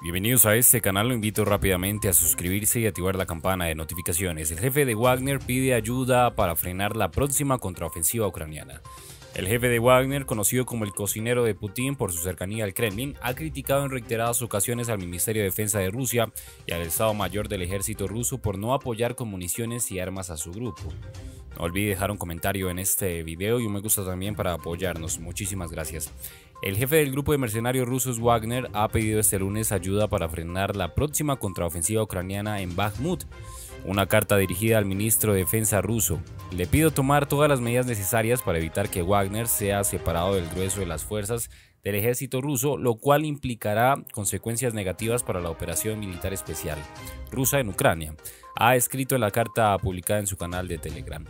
Bienvenidos a este canal, lo invito rápidamente a suscribirse y activar la campana de notificaciones. El jefe de Wagner pide ayuda para frenar la próxima contraofensiva ucraniana. El jefe de Wagner, conocido como el cocinero de Putin por su cercanía al Kremlin, ha criticado en reiteradas ocasiones al Ministerio de Defensa de Rusia y al Estado Mayor del Ejército ruso por no apoyar con municiones y armas a su grupo. No olvide dejar un comentario en este video y un me gusta también para apoyarnos. Muchísimas gracias. El jefe del grupo de mercenarios rusos Wagner ha pedido este lunes ayuda para frenar la próxima contraofensiva ucraniana en Bakhmut. Una carta dirigida al ministro de Defensa ruso. Le pido tomar todas las medidas necesarias para evitar que Wagner sea separado del grueso de las fuerzas del ejército ruso, lo cual implicará consecuencias negativas para la operación militar especial rusa en Ucrania, ha escrito en la carta publicada en su canal de Telegram.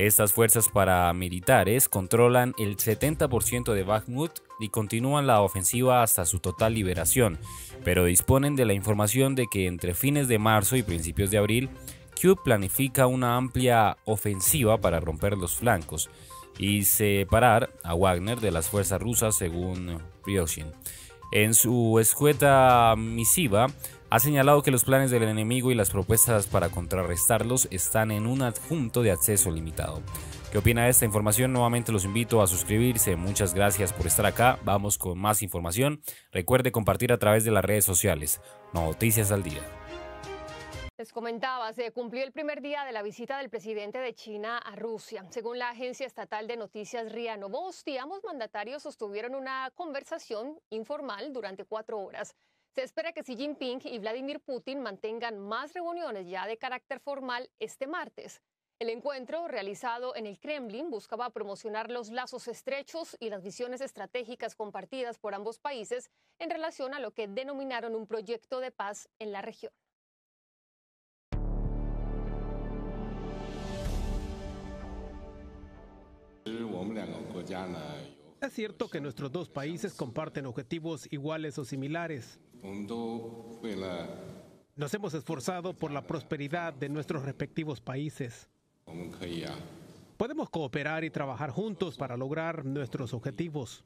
Estas fuerzas paramilitares controlan el 70% de Bakhmut y continúan la ofensiva hasta su total liberación, pero disponen de la información de que entre fines de marzo y principios de abril, Q planifica una amplia ofensiva para romper los flancos y separar a Wagner de las fuerzas rusas según Ryoshin. En su escueta misiva, ha señalado que los planes del enemigo y las propuestas para contrarrestarlos están en un adjunto de acceso limitado. ¿Qué opina de esta información? Nuevamente los invito a suscribirse. Muchas gracias por estar acá. Vamos con más información. Recuerde compartir a través de las redes sociales. Noticias al día. Les comentaba, se cumplió el primer día de la visita del presidente de China a Rusia. Según la agencia estatal de noticias RIA Novosti, ambos mandatarios sostuvieron una conversación informal durante cuatro horas. Se espera que Xi Jinping y Vladimir Putin mantengan más reuniones ya de carácter formal este martes. El encuentro, realizado en el Kremlin, buscaba promocionar los lazos estrechos y las visiones estratégicas compartidas por ambos países en relación a lo que denominaron un proyecto de paz en la región. Es cierto que nuestros dos países comparten objetivos iguales o similares. Nos hemos esforzado por la prosperidad de nuestros respectivos países. Podemos cooperar y trabajar juntos para lograr nuestros objetivos.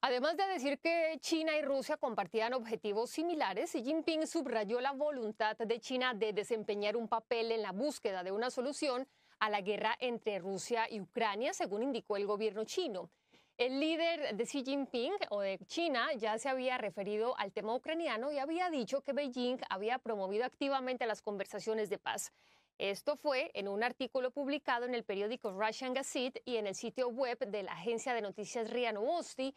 Además de decir que China y Rusia compartían objetivos similares, Xi Jinping subrayó la voluntad de China de desempeñar un papel en la búsqueda de una solución a la guerra entre Rusia y Ucrania, según indicó el gobierno chino. El líder de Xi Jinping o de China ya se había referido al tema ucraniano y había dicho que Beijing había promovido activamente las conversaciones de paz. Esto fue en un artículo publicado en el periódico Russian Gazette y en el sitio web de la agencia de noticias RIA Novosti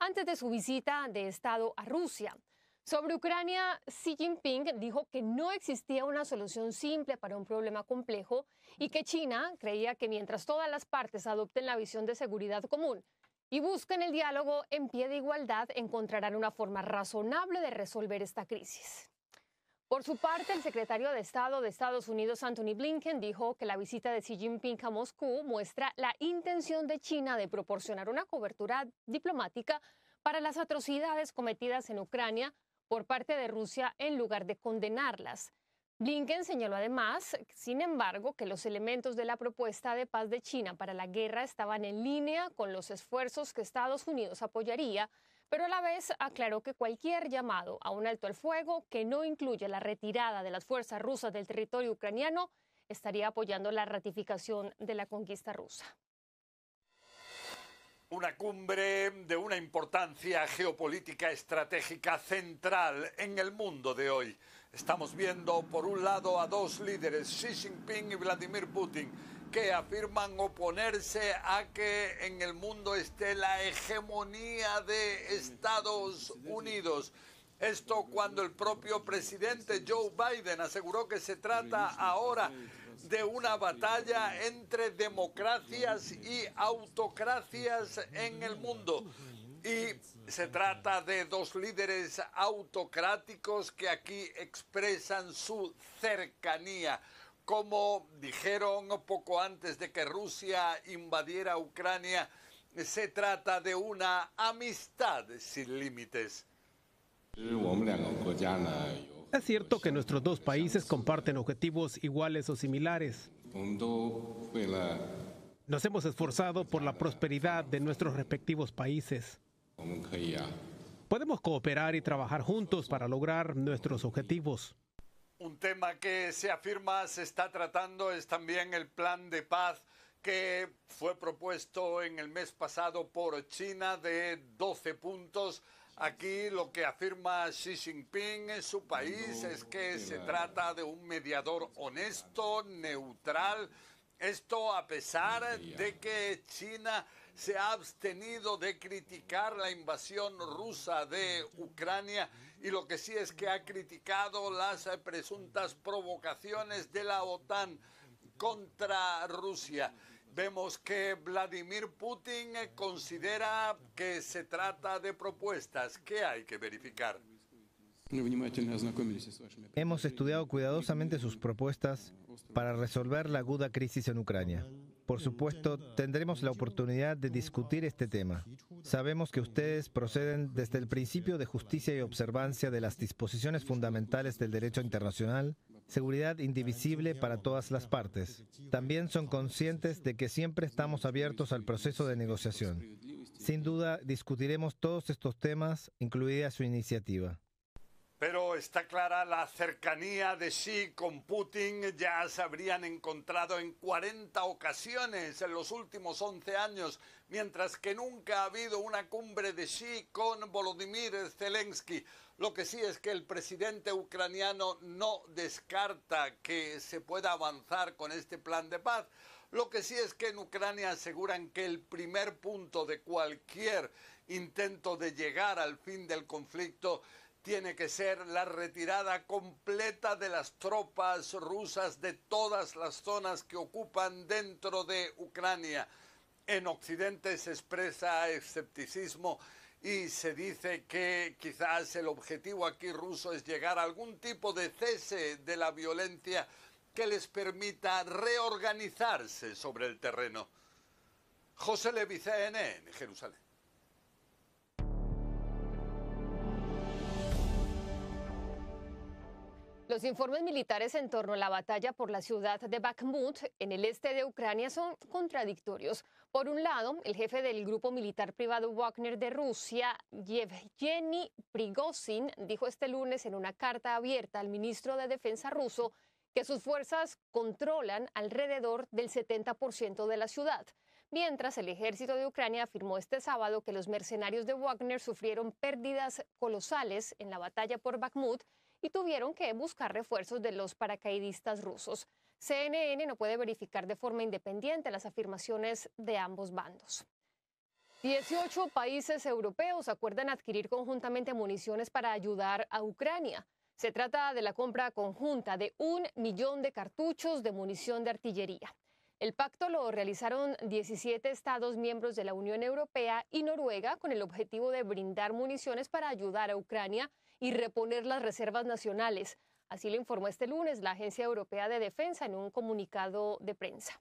antes de su visita de Estado a Rusia. Sobre Ucrania, Xi Jinping dijo que no existía una solución simple para un problema complejo y que China creía que mientras todas las partes adopten la visión de seguridad común y busquen el diálogo en pie de igualdad, encontrarán una forma razonable de resolver esta crisis. Por su parte, el secretario de Estado de Estados Unidos, Anthony Blinken, dijo que la visita de Xi Jinping a Moscú muestra la intención de China de proporcionar una cobertura diplomática para las atrocidades cometidas en Ucrania por parte de Rusia en lugar de condenarlas. Blinken señaló además, sin embargo, que los elementos de la propuesta de paz de China para la guerra estaban en línea con los esfuerzos que Estados Unidos apoyaría, pero a la vez aclaró que cualquier llamado a un alto al fuego que no incluya la retirada de las fuerzas rusas del territorio ucraniano estaría apoyando la ratificación de la conquista rusa una cumbre de una importancia geopolítica estratégica central en el mundo de hoy. Estamos viendo, por un lado, a dos líderes, Xi Jinping y Vladimir Putin, que afirman oponerse a que en el mundo esté la hegemonía de Estados Unidos. Esto cuando el propio presidente Joe Biden aseguró que se trata ahora de una batalla entre democracias y autocracias en el mundo. Y se trata de dos líderes autocráticos que aquí expresan su cercanía. Como dijeron poco antes de que Rusia invadiera Ucrania, se trata de una amistad sin límites. Es cierto que nuestros dos países comparten objetivos iguales o similares. Nos hemos esforzado por la prosperidad de nuestros respectivos países. Podemos cooperar y trabajar juntos para lograr nuestros objetivos. Un tema que se afirma se está tratando es también el plan de paz que fue propuesto en el mes pasado por China de 12 puntos Aquí lo que afirma Xi Jinping en su país es que se trata de un mediador honesto, neutral. Esto a pesar de que China se ha abstenido de criticar la invasión rusa de Ucrania y lo que sí es que ha criticado las presuntas provocaciones de la OTAN contra Rusia. Vemos que Vladimir Putin eh, considera que se trata de propuestas que hay que verificar. Hemos estudiado cuidadosamente sus propuestas para resolver la aguda crisis en Ucrania. Por supuesto, tendremos la oportunidad de discutir este tema. Sabemos que ustedes proceden desde el principio de justicia y observancia de las disposiciones fundamentales del derecho internacional seguridad indivisible para todas las partes. También son conscientes de que siempre estamos abiertos al proceso de negociación. Sin duda, discutiremos todos estos temas, incluida su iniciativa. Pero está clara la cercanía de Xi con Putin. Ya se habrían encontrado en 40 ocasiones en los últimos 11 años mientras que nunca ha habido una cumbre de sí con Volodymyr Zelensky. Lo que sí es que el presidente ucraniano no descarta que se pueda avanzar con este plan de paz. Lo que sí es que en Ucrania aseguran que el primer punto de cualquier intento de llegar al fin del conflicto tiene que ser la retirada completa de las tropas rusas de todas las zonas que ocupan dentro de Ucrania en Occidente se expresa escepticismo y se dice que quizás el objetivo aquí ruso es llegar a algún tipo de cese de la violencia que les permita reorganizarse sobre el terreno. José Levice en Jerusalén. Los informes militares en torno a la batalla por la ciudad de Bakhmut en el este de Ucrania son contradictorios. Por un lado, el jefe del grupo militar privado Wagner de Rusia, Yevgeny Prigozhin, dijo este lunes en una carta abierta al ministro de Defensa ruso que sus fuerzas controlan alrededor del 70% de la ciudad, mientras el ejército de Ucrania afirmó este sábado que los mercenarios de Wagner sufrieron pérdidas colosales en la batalla por Bakhmut y tuvieron que buscar refuerzos de los paracaidistas rusos. CNN no puede verificar de forma independiente las afirmaciones de ambos bandos. 18 países europeos acuerdan adquirir conjuntamente municiones para ayudar a Ucrania. Se trata de la compra conjunta de un millón de cartuchos de munición de artillería. El pacto lo realizaron 17 estados miembros de la Unión Europea y Noruega con el objetivo de brindar municiones para ayudar a Ucrania y reponer las reservas nacionales. Así lo informó este lunes la Agencia Europea de Defensa en un comunicado de prensa.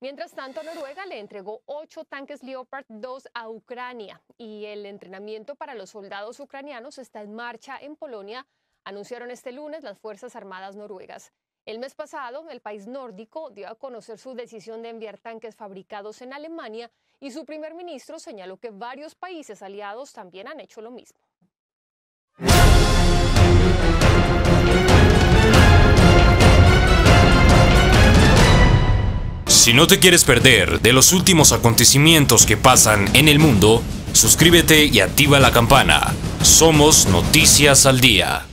Mientras tanto, Noruega le entregó ocho tanques Leopard 2 a Ucrania y el entrenamiento para los soldados ucranianos está en marcha en Polonia, anunciaron este lunes las Fuerzas Armadas noruegas. El mes pasado, el país nórdico dio a conocer su decisión de enviar tanques fabricados en Alemania y su primer ministro señaló que varios países aliados también han hecho lo mismo. Si no te quieres perder de los últimos acontecimientos que pasan en el mundo, suscríbete y activa la campana. Somos Noticias al Día.